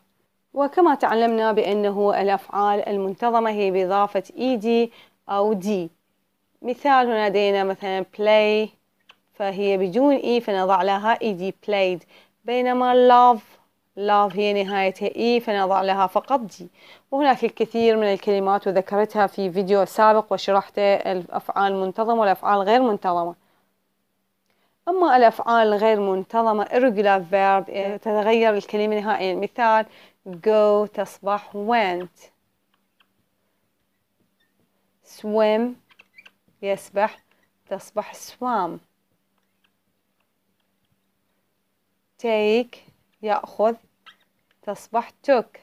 وكما تعلمنا بأنه الأفعال المنتظمة هي بإضافة ed أو d مثال هنا لدينا مثلا play فهي بدون e فنضع لها ed played بينما love love هي نهايتها e فنضع لها فقط d وهناك الكثير من الكلمات وذكرتها في فيديو سابق وشرحت الأفعال المنتظمة والأفعال غير منتظمة أما الأفعال الغير منتظمة irregular verb تتغير الكلمة نهائيا مثال go تصبح went swim يسبح تصبح swam take يأخذ تصبح took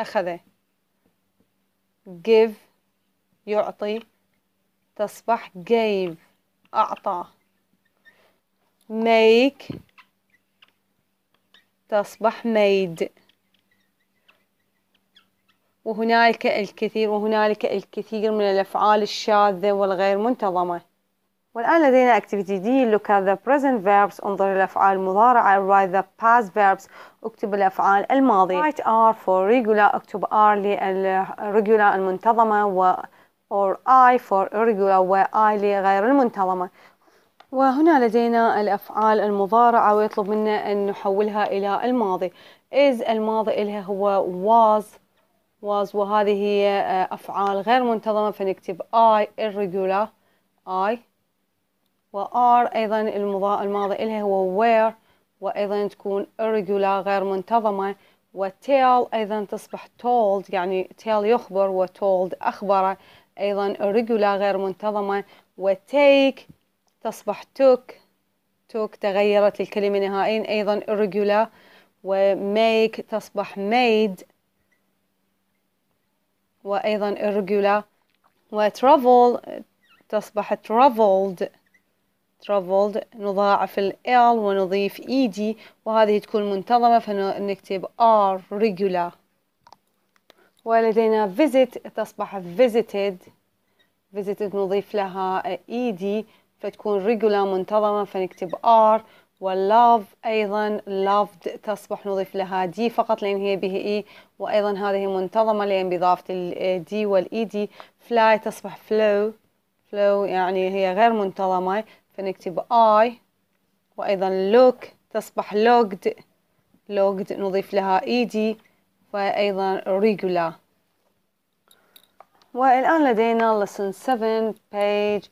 أخذ give يعطي تصبح gave أعطى make تصبح made وهنالك الكثير وهنالك الكثير من الأفعال الشاذة والغير منتظمة والآن لدينا activity D look at the present verbs انظر الأفعال المضارعة write the past verbs اكتب الأفعال الماضية write R for regular اكتب R للregular المنتظمة و or I for irregular و I لغير المنتظمة وهنا لدينا الأفعال المضارعة ويطلب منا أن نحولها إلى الماضي is الماضي إلها هو was was وهذه هي آه، أفعال غير منتظمة فنكتب I irregular I و are أيضا الماضي إلها هو where وأيضا تكون irregular غير منتظمة و tell أيضا تصبح told يعني tell يخبر و told أخبره أيضا irregular غير منتظمة و take تصبح took took تغيرت الكلمة نهائيا أيضا irregular و make تصبح made وأيضا irregular وترافل تصبح traveled traveled نضاعف ال L ونضيف ED وهذه تكون منتظمة فنكتب R regular ولدينا visit تصبح visited visited نضيف لها ED فتكون regular منتظمة فنكتب R واللاف أيضا loved تصبح نضيف لها دي فقط لأن هي به إي e، وأيضا هذه منتظمة لأن بإضافة الدي والإي دي e فلاي تصبح فلو فلو يعني هي غير منتظمة فنكتب اي وأيضا لوك تصبح logged logged نضيف لها إي e دي وأيضا regular والآن لدينا لسن 7 بيج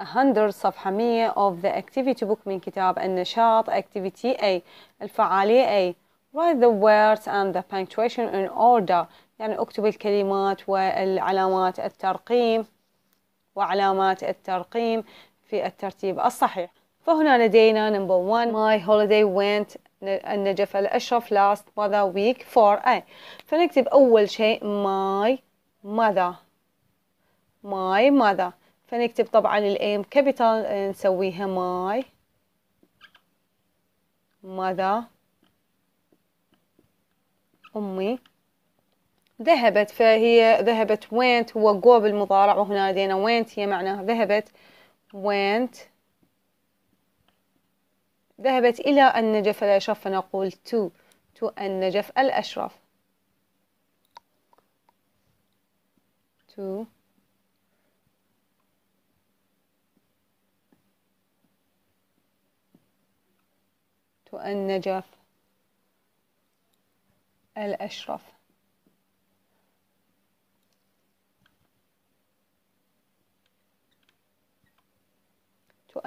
100 صفحة 100 of the activity book من كتاب النشاط activity A الفعالية A write the words and the punctuation in order يعني اكتب الكلمات والعلامات الترقيم وعلامات الترقيم في الترتيب الصحيح فهنا لدينا number one my holiday went النجف الأشرف last mother week for a فنكتب أول شيء my mother my mother فنكتب طبعا الام كابيتال آه، نسويها ماي ماذا امي ذهبت فهي ذهبت وينت هو جو بالمضارع وهنا لدينا وينت هي معناها ذهبت وينت ذهبت إلى النجف الأشرف فنقول تو تو النجف الأشرف تو النجف الأشرف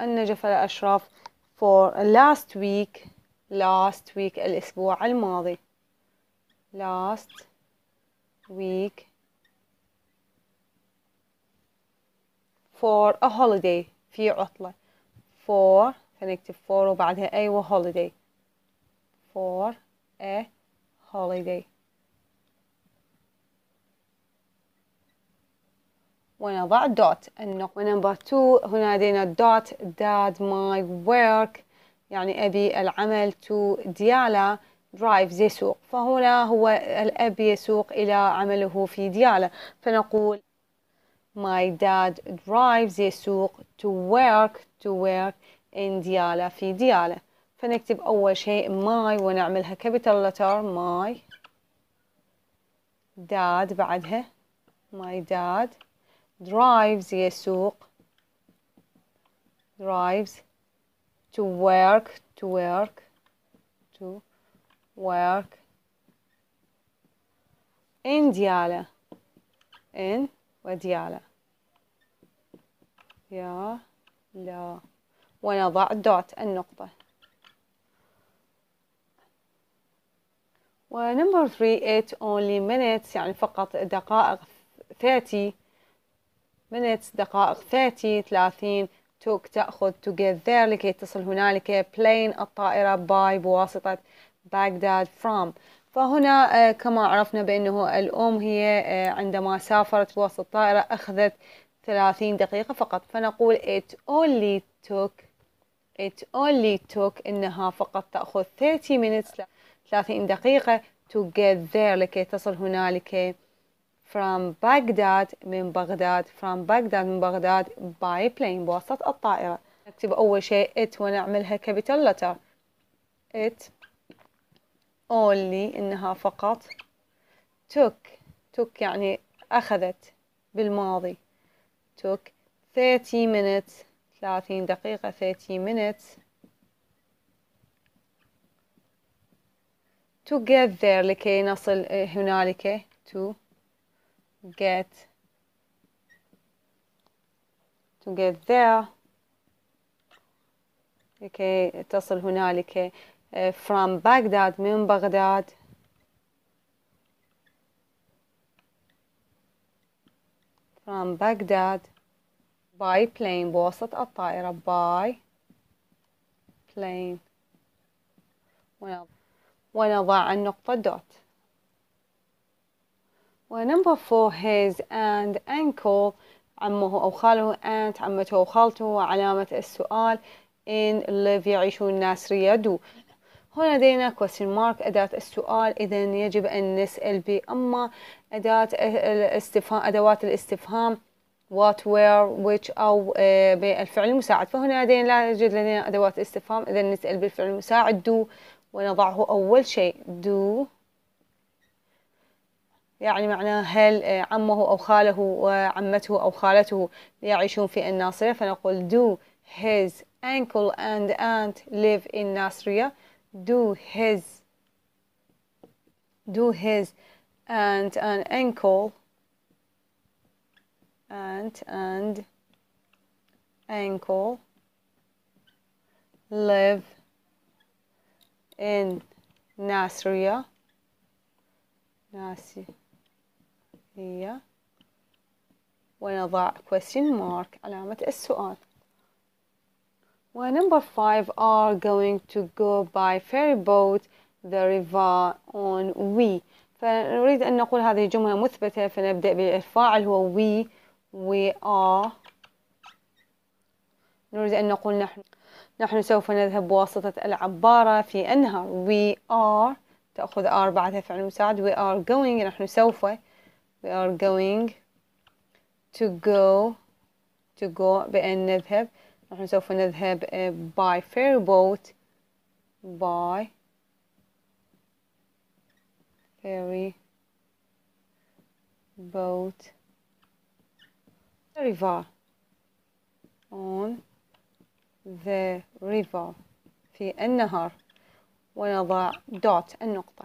النجف الأشرف for last week last week الأسبوع الماضي last week for a holiday في عطلة for هنكتب for وبعدها أي وهوليداي for a holiday ونضع دوت النقطة نمبر 2 هنا لدينا دوت داد ماي ورك يعني أبي العمل تو ديالا درايف زي سوق فهنا هو الأب يسوق إلى عمله في ديالا فنقول my dad drives يسوق to work to work in ديالة في ديالة فنكتب أول شيء my ونعملها capital letter my dad بعدها my dad drives يسوق drives to work to work to work in ديالة in وديالة يا لا ونضع دوت النقطة ونمبر 3 8 only minutes يعني فقط دقائق 30 minutes دقائق 30 30 took تأخذ to get there لكي تصل هنالك plane الطائرة by بواسطة بغداد from فهنا آه، كما عرفنا بأنه الأم هي آه، عندما سافرت بواسطة الطائرة أخذت 30 دقيقة فقط فنقول it only took It only took إنها فقط تأخذ 30 minutes 30 دقيقة to get there لكي تصل هنالك from Baghdad من بغداد from Baghdad من بغداد by plane بواسطة الطائرة نكتب أول شيء it ونعملها capital letter it only إنها فقط took took يعني أخذت بالماضي took 30 minutes 30 دقيقة 30 minutes to get there لكي نصل هنالك to get to get there لكي تصل هنالك from Baghdad من بغداد from Baghdad باي بلين بواسطة الطائرة باي بلين ونضع النقطة دوت ونمبر فور هيز اند انكل عمه أو خاله أنت عمته أو خالته علامة السؤال in ليف يعيشون ناس ريادو هنا لدينا question mark أداة السؤال إذا يجب أن نسأل بأما أداة الاستفهام أدوات الاستفهام what where which أو آه، بالفعل المساعد فهنا لدينا لا يوجد لدينا أدوات استفهام إذا نسأل بالفعل المساعد do ونضعه أول شيء do يعني معناه هل آه، عمه أو خاله وعمته أو خالته يعيشون في الناصرة فنقول do his uncle and aunt live in Nasria do his do his aunt and uncle aunt and ankle live in Nasria. Nasria. ونضع question mark علامة السؤال. Well, number five are going to go by ferry boat the river on we. فنريد أن نقول هذه جملة مثبتة فنبدأ بالفاعل هو we و آ نريد أن نقول نحن نحن سوف نذهب بواسطة العبارة في أنها we are تأخذ are بعدها فعل مساعد we are going نحن سوف we are going to go to go بأن نذهب نحن سوف نذهب uh, by boat by ferry boat river on the river في النهر ونضع dot النقطة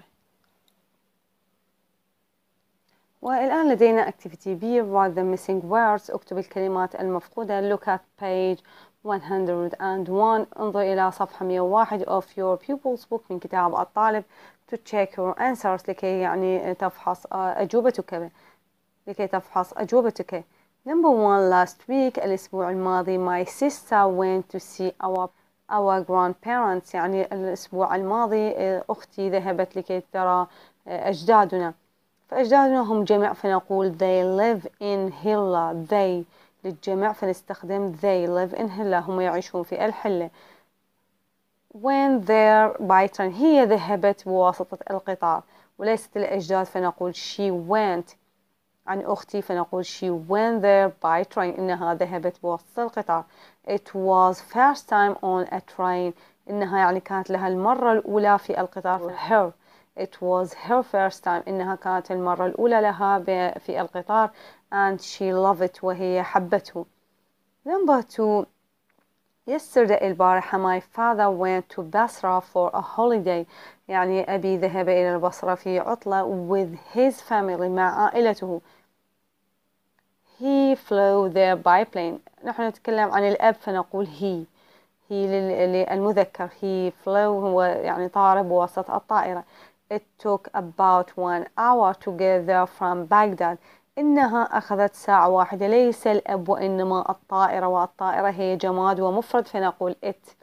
والآن لدينا activity B write the missing words اكتب الكلمات المفقودة look at page 101 انظر إلى صفحة 101 of your pupils book من كتاب الطالب to check your answers لكي يعني تفحص أجوبتك لكي تفحص أجوبتك Number one, last week الأسبوع الماضي my sister went to see our our grandparents يعني الأسبوع الماضي آه، أختي ذهبت لكي ترى آه، أجدادنا فأجدادنا هم جمع فنقول they live in Hilla they للجمع فنستخدم they live in Hilla هم يعيشون في الحلة when their by train هي ذهبت بواسطة القطار وليست الأجداد فنقول she went عن أختي فنقول she went there by train إنها ذهبت بوسط القطار it was first time on a train إنها يعني كانت لها المرة الأولى في القطار for her it was her first time إنها كانت المرة الأولى لها في القطار and she loved it وهي حبته number two yesterday البارحة my father went to Basra for a holiday يعني أبي ذهب إلى البصرة في عطلة with his family مع عائلته he flew the biplane نحن نتكلم عن الأب فنقول he هي للمذكر he flew هو يعني طار بواسطة الطائرة it took about one hour to get there from Baghdad إنها أخذت ساعة واحدة ليس الأب وإنما الطائرة والطائرة هي جماد ومفرد فنقول it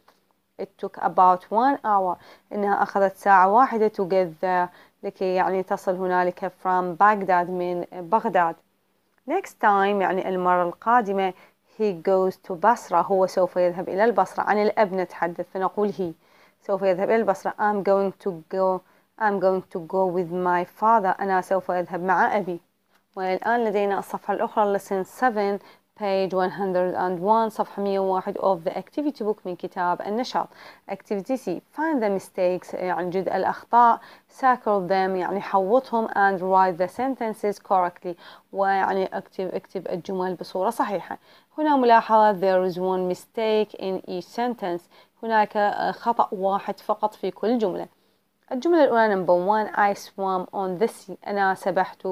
it took about one hour إنها أخذت ساعة واحدة to get there لكي يعني تصل هنالك from Baghdad من بغداد next time يعني المرة القادمة he goes to Basra. هو سوف يذهب إلى البصرة عن الأب نتحدث فنقول he سوف يذهب إلى البصرة I'm going to go I'm going to go with my father أنا سوف أذهب مع أبي والآن لدينا الصفحة الأخرى lesson 7 page 101 صفحة 101 of the activity book من كتاب النشاط activity C find the mistakes يعني جد الأخطاء circle them يعني حوطهم and write the sentences correctly ويعني اكتب اكتب الجمل بصورة صحيحة هنا ملاحظة there is one mistake in each sentence هناك خطأ واحد فقط في كل جملة الجملة الأولى number one I swam on the sea أنا سبحت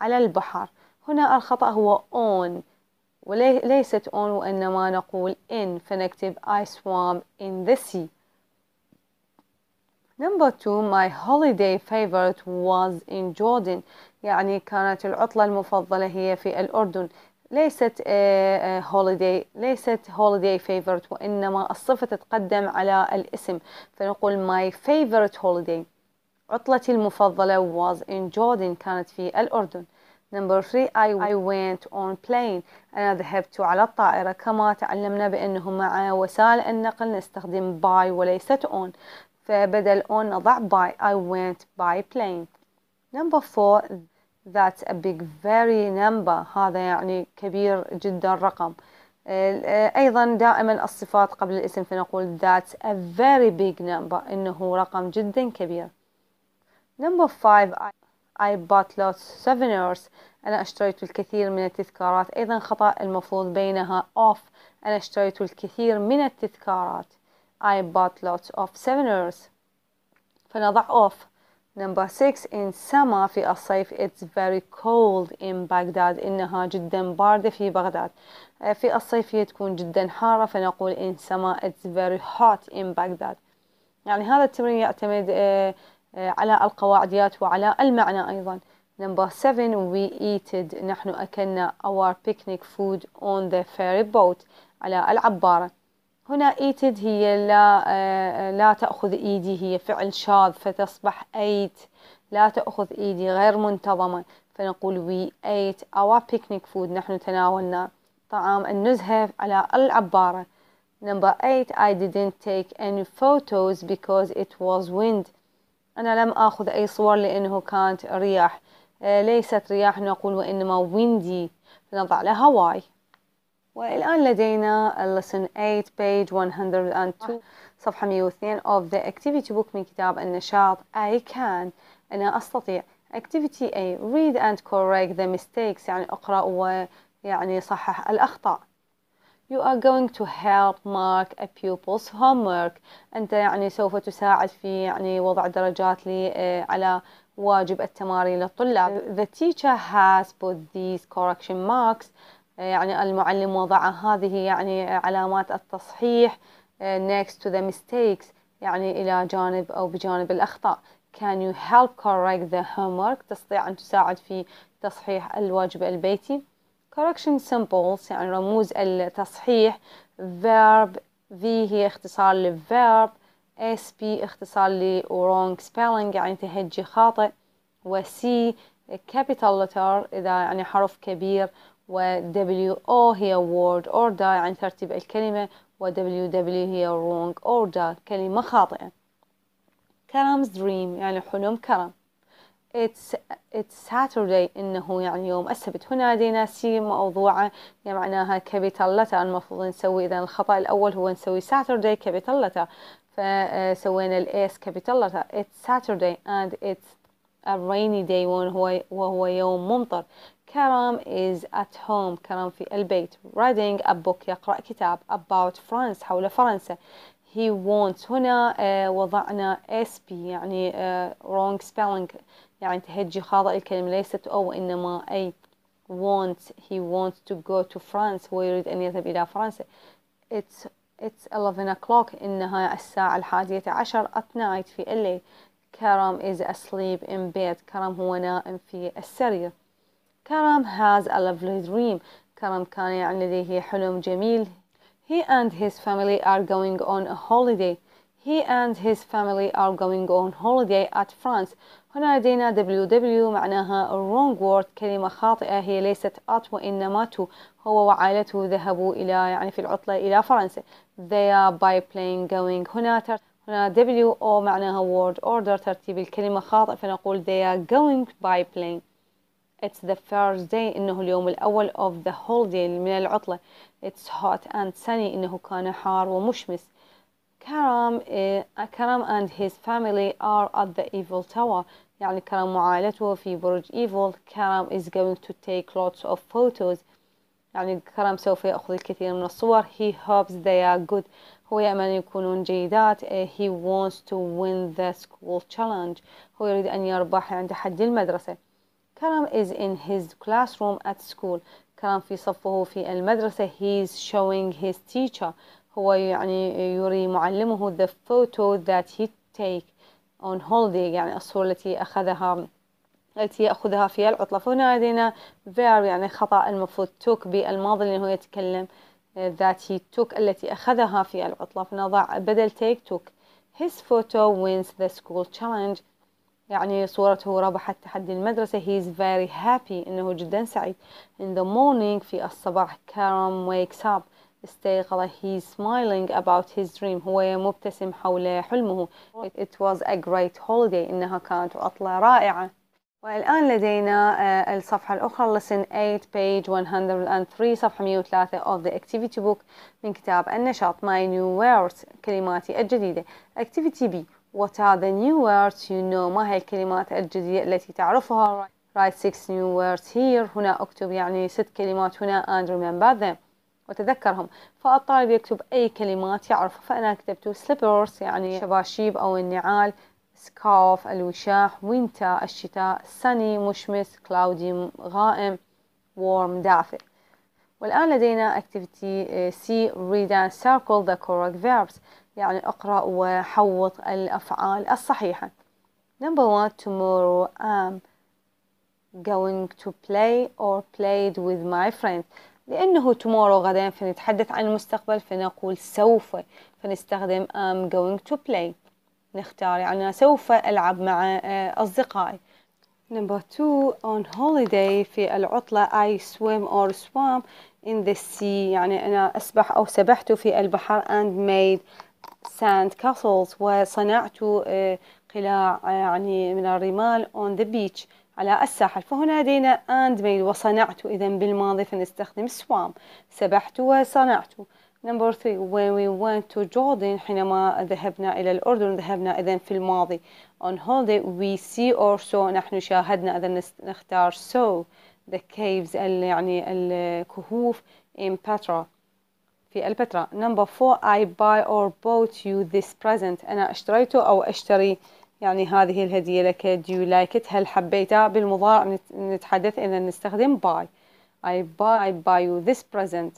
على البحر هنا الخطأ هو on وليست on وإنما نقول in فنكتب I swam in the sea Number two, my holiday favorite was in Jordan يعني كانت العطلة المفضلة هي في الأردن ليست holiday ليست holiday favorite وإنما الصفة تتقدم على الاسم فنقول my favorite holiday عطلتي المفضلة was in Jordan كانت في الأردن نمبر 3 I, I went on plane. أنا ذهبت على الطائرة كما تعلمنا بأنه مع وسائل النقل نستخدم by وليست on فبدل on نضع by I went by plane نمبر 4 That's a big very number هذا يعني كبير جدا رقم آه، أيضا دائما الصفات قبل الاسم فنقول that's a very big number إنه رقم جدا كبير نمبر 5 I bought lots of souvenirs أنا اشتريت الكثير من التذكارات أيضا خطأ المفروض بينها off أنا اشتريت الكثير من التذكارات I bought lots of souvenirs فنضع off Number six in summer في الصيف it's very cold in Baghdad إنها جدا باردة في بغداد في الصيف هي تكون جدا حارة فنقول in summer it's very hot in Baghdad يعني هذا التمرين يعتمد آه، آه، على القواعديات وعلى المعنى أيضا Number seven, we eated نحن أكلنا our picnic food on the ferry boat على العبارة هنا eated هي لا آه، لا تأخذ إيدي هي فعل شاذ فتصبح ate لا تأخذ إيدي غير منتظمة فنقول we ate our picnic food نحن تناولنا طعام النزهة على العبارة Number eight, I didn't take any photos because it was wind أنا لم أخذ أي صور لأنه كانت رياح آه، ليست رياح نقول وإنما ويندي نضع لها واي والآن لدينا lesson 8 page 102 صفحة 102 of the activity book من كتاب النشاط I can أنا أستطيع activity A read and correct the mistakes يعني أقرأ ويعني صحح الأخطاء You are going to help mark a pupil's homework. أنت يعني سوف تساعد في يعني وضع درجات لي آه، على واجب التمارين للطلاب. The teacher has put these correction marks. آه، يعني المعلم وضع هذه يعني علامات التصحيح آه، next to the mistakes يعني إلى جانب أو بجانب الأخطاء. Can you help correct the homework؟ تستطيع أن تساعد في تصحيح الواجب البيتي. correction symbols يعني رموز التصحيح verb V هي اختصار لل verb SP اختصار ل wrong spelling يعني تهجي خاطئ و C capital letter إذا يعني حرف كبير و WO هي word order يعني ترتيب الكلمة و WW هي wrong order كلمة خاطئة كرم's dream يعني حلم كرم it's it's Saturday إنه يعني يوم السبت هنا لدينا سي موضوعة يعني معناها capital letter المفروض نسوي إذا الخطأ الأول هو نسوي Saturday capital letter فسوينا ال S capital letter it's Saturday and it's a rainy day وهو وهو يوم ممطر كرم is at home كرم في البيت reading a book يقرأ كتاب about France حول فرنسا he wants هنا uh, وضعنا sp يعني uh, wrong spelling يعني تهجي خاطئ الكلمة ليست أو إنما أي wants he wants to go to France هو يريد أن يذهب إلى فرنسا it's it's 11 o'clock إنها الساعة الحادية عشر at night في LA Karam is asleep in bed Karam هو نائم في السرير Karam has a lovely dream Karam كان يعني لديه حلم جميل He and his family are going on a holiday He and his family are going on holiday at France هنا لدينا ww معناها wrong word كلمة خاطئة هي ليست at وإنما to هو وعائلته ذهبوا إلى يعني في العطلة إلى فرنسا they are by plane going هنا تر... هنا w o معناها word order ترتيب الكلمة خاطئ فنقول they are going by plane It's the first day إنه اليوم الأول of the whole day من العطلة It's hot and sunny إنه كان حار ومشمس Karam, uh, Karam and his family are at the evil Tower يعني كرم معايلته في برج إيفول كرم is going to take lots of photos يعني كرم سوف يأخذ الكثير من الصور he hopes they are good هو يأمل يكونون جيدات he wants to win the school challenge هو يريد أن يربح عند حد المدرسة كرم is in his classroom at school كرم في صفه في المدرسة he is showing his teacher هو يعني يري معلمه the photo that he take on holiday يعني الصورة التي أخذها التي يأخذها في العطلة فهنا لدينا verb يعني خطأ المفروض took بالماضي لأنه يتكلم uh, that he took التي أخذها في العطلة فنضع بدل take took his photo wins the school challenge يعني صورته ربحت تحدي المدرسة he is very happy إنه جدا سعيد in the morning في الصباح كارم wakes up استيقظ he smiling about his dream هو مبتسم حول حلمه it was a great holiday إنها كانت عطلة رائعة والآن لدينا الصفحة الأخرى lesson 8 page 103 صفحة 103 of the activity book من كتاب النشاط my new words كلماتي الجديدة activity B what are the new words you know ما هي الكلمات الجديدة التي تعرفها write six new words here هنا أكتب يعني ست كلمات هنا and remember them وتذكرهم فالطالب يكتب أي كلمات يعرفها فأنا كتبت سليبرز يعني شباشيب أو النعال سكاف الوشاح وينتا الشتاء سني مشمس كلاودي غائم وورم دافئ والآن لدينا activity C آه، read and circle the correct verbs يعني اقرأ وحوط الأفعال الصحيحة number one tomorrow I'm going to play or played with my friends لأنه tomorrow غدا فنتحدث عن المستقبل فنقول سوف فنستخدم I'm going to play نختار يعني سوف ألعب مع آه، أصدقائي Number two on holiday في العطلة I swim or swam in the sea يعني أنا أسبح أو سبحت في البحر and made sand castles وصنعت آه، قلاع آه، يعني من الرمال on the beach على الساحل فهنا لدينا and made وصنعت إذا بالماضي فنستخدم swam سبحت وصنعت نمبر 3 when we went to Jordan حينما ذهبنا إلى الأردن ذهبنا إذا في الماضي on holiday we see or saw نحن شاهدنا إذا نختار saw the caves يعني الكهوف in Petra في البتراء number 4 I buy or bought you this present أنا اشتريته أو أشتري يعني هذه الهدية لك do you like it هل حبيتها بالمضارع نتحدث إن نستخدم buy I buy I buy you this present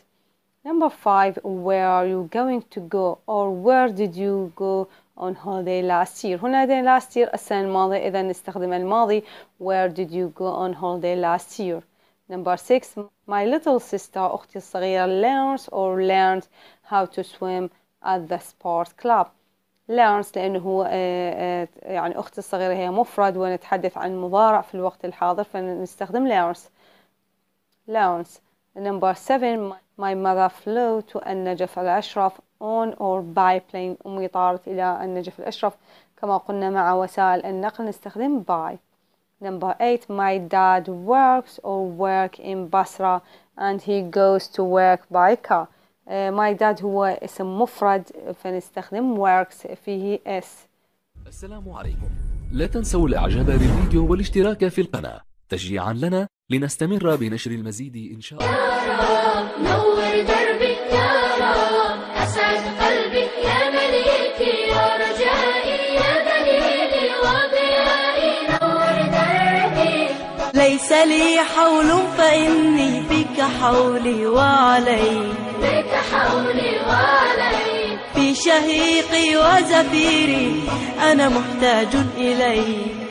number five where are you going to go or where did you go on holiday last year هنا last year السنة الماضية إذا نستخدم الماضي where did you go on holiday last year number six my little sister أختي الصغيرة learns or learned how to swim at the sports club لارنس لأنه هو آه، آه، يعني أختي الصغيرة هي مفرد ونتحدث عن مضارع في الوقت الحاضر فنستخدم لارنس لارنس نمبر 7 My mother flew to النجف الأشرف on or by plane أمي طارت إلى النجف الأشرف كما قلنا مع وسائل النقل نستخدم by Number 8 My dad works or work in Basra and he goes to work by car ماي آه، داد هو اسم مفرد فنستخدم works فيه اس السلام عليكم لا تنسوا الاعجاب بالفيديو والاشتراك في القناة تشجيعا لنا لنستمر بنشر المزيد ان شاء الله نور دربي اسعد يا مليكي يا رجائي يا وضيائي نور دربي ليس لي حول فاني بك حولي وعلي في شهيقي وزفيري أنا محتاج إليك